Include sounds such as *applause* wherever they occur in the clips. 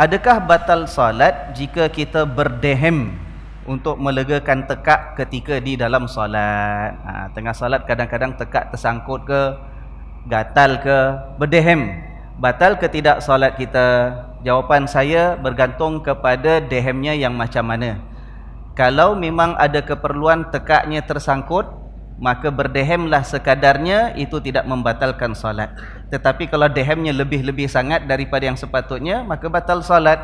Adakah batal salat jika kita berdehem untuk melegakan tekak ketika di dalam salat? Ha, tengah salat kadang-kadang tekak tersangkut ke, gatal ke, berdehem. Batal ke tidak salat kita? Jawapan saya bergantung kepada dehemnya yang macam mana. Kalau memang ada keperluan tekaknya tersangkut, maka berdehemlah sekadarnya itu tidak membatalkan solat tetapi kalau dehemnya lebih-lebih sangat daripada yang sepatutnya maka batal solat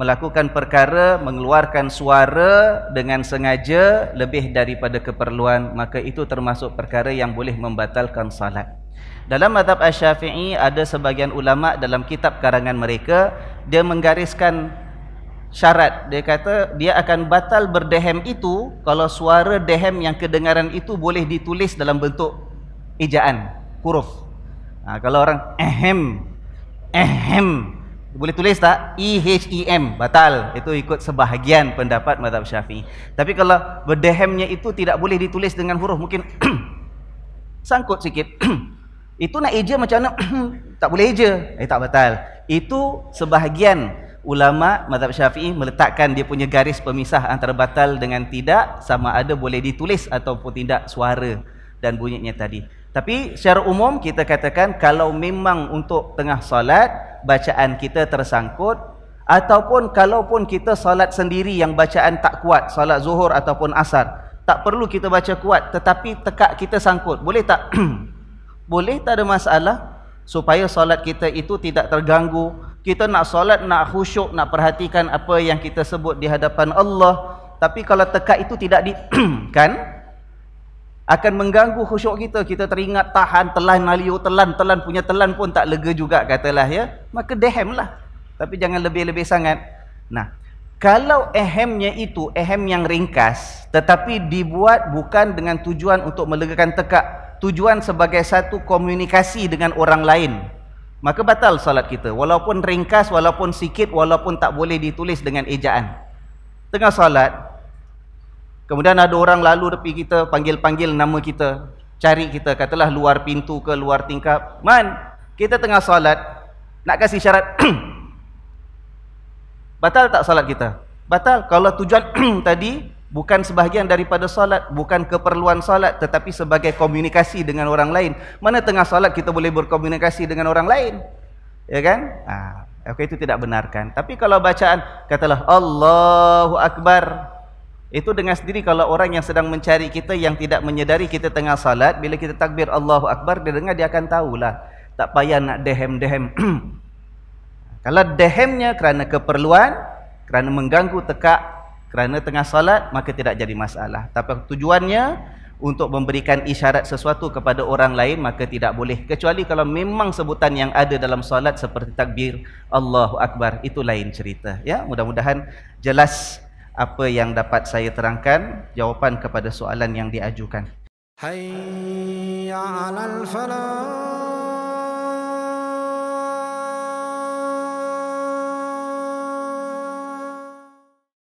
melakukan perkara mengeluarkan suara dengan sengaja lebih daripada keperluan maka itu termasuk perkara yang boleh membatalkan solat dalam mazhab Asy-Syafi'i ada sebagian ulama dalam kitab karangan mereka dia menggariskan syarat dia kata dia akan batal berdehem itu kalau suara dehem yang kedengaran itu boleh ditulis dalam bentuk ejaan huruf ha, kalau orang ehem ehem boleh tulis tak i e h i e m batal itu ikut sebahagian pendapat mazhab syafi'i tapi kalau berdehemnya itu tidak boleh ditulis dengan huruf mungkin *coughs* sangkut sikit *coughs* itu nak eja macam mana *coughs* tak boleh eja eh tak batal itu sebahagian ulama mazhab Syafi'i meletakkan dia punya garis pemisah antara batal dengan tidak sama ada boleh ditulis ataupun tidak suara dan bunyinya tadi. Tapi secara umum kita katakan kalau memang untuk tengah solat bacaan kita tersangkut ataupun kalaupun kita solat sendiri yang bacaan tak kuat solat zuhur ataupun asar tak perlu kita baca kuat tetapi tekak kita sangkut boleh tak *clears throat* boleh tak ada masalah supaya solat kita itu tidak terganggu kita nak solat, nak khusyuk, nak perhatikan apa yang kita sebut di hadapan Allah. Tapi kalau tekad itu tidak di *clears throat* kan akan mengganggu khusyuk kita. Kita teringat tahan telan naliu telan telan punya telan pun tak lega juga katalah ya. Maka dehem lah. Tapi jangan lebih-lebih sangat. Nah, kalau ehemnya itu ehem yang ringkas tetapi dibuat bukan dengan tujuan untuk melegakan tekak tujuan sebagai satu komunikasi dengan orang lain maka batal salat kita walaupun ringkas walaupun sikit walaupun tak boleh ditulis dengan ejaan tengah salat. kemudian ada orang lalu depi kita panggil-panggil nama kita cari kita katalah luar pintu ke luar tingkap man kita tengah salat. nak kasih syarat *clears throat* batal tak salat kita batal kalau tujuan *clears throat* tadi bukan sebahagian daripada solat, bukan keperluan solat tetapi sebagai komunikasi dengan orang lain. Mana tengah solat kita boleh berkomunikasi dengan orang lain? Ya kan? Ah, ha, okay, itu tidak benarkan. Tapi kalau bacaan katalah Allahu Akbar. Itu dengan sendiri kalau orang yang sedang mencari kita yang tidak menyedari kita tengah solat, bila kita takbir Allahu Akbar, dia dengar dia akan tahulah. Tak payah nak dehem-dehem. *clears throat* kalau dehemnya kerana keperluan, kerana mengganggu tekak kerana tengah salat, maka tidak jadi masalah. Tapi tujuannya untuk memberikan isyarat sesuatu kepada orang lain, maka tidak boleh. Kecuali kalau memang sebutan yang ada dalam salat seperti takbir, Allahu Akbar, itu lain cerita. Ya, Mudah-mudahan jelas apa yang dapat saya terangkan, jawapan kepada soalan yang diajukan. Hayya alal falah